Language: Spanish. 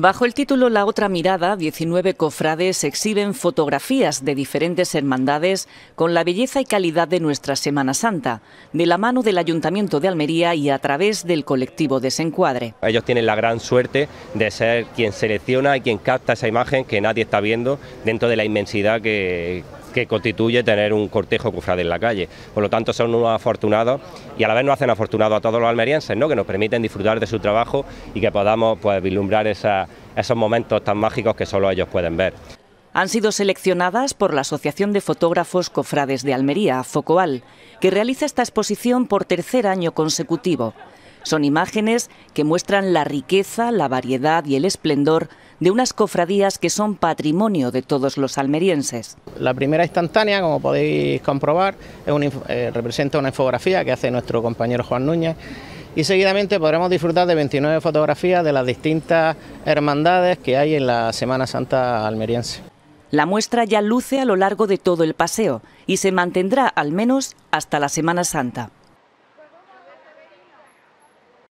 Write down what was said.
Bajo el título La otra mirada, 19 cofrades exhiben fotografías de diferentes hermandades con la belleza y calidad de nuestra Semana Santa, de la mano del Ayuntamiento de Almería y a través del colectivo Desencuadre. Ellos tienen la gran suerte de ser quien selecciona y quien capta esa imagen que nadie está viendo dentro de la inmensidad que, que constituye tener un cortejo cofrade en la calle. Por lo tanto, son unos afortunados y a la vez nos hacen afortunados a todos los almerienses, ¿no? que nos permiten disfrutar de su trabajo y que podamos pues, vislumbrar esos momentos tan mágicos que solo ellos pueden ver. Han sido seleccionadas por la Asociación de Fotógrafos Cofrades de Almería, FOCOAL, que realiza esta exposición por tercer año consecutivo. Son imágenes que muestran la riqueza, la variedad y el esplendor de unas cofradías que son patrimonio de todos los almerienses. La primera instantánea, como podéis comprobar, eh, representa una infografía que hace nuestro compañero Juan Núñez y seguidamente podremos disfrutar de 29 fotografías de las distintas hermandades que hay en la Semana Santa almeriense. La muestra ya luce a lo largo de todo el paseo y se mantendrá al menos hasta la Semana Santa.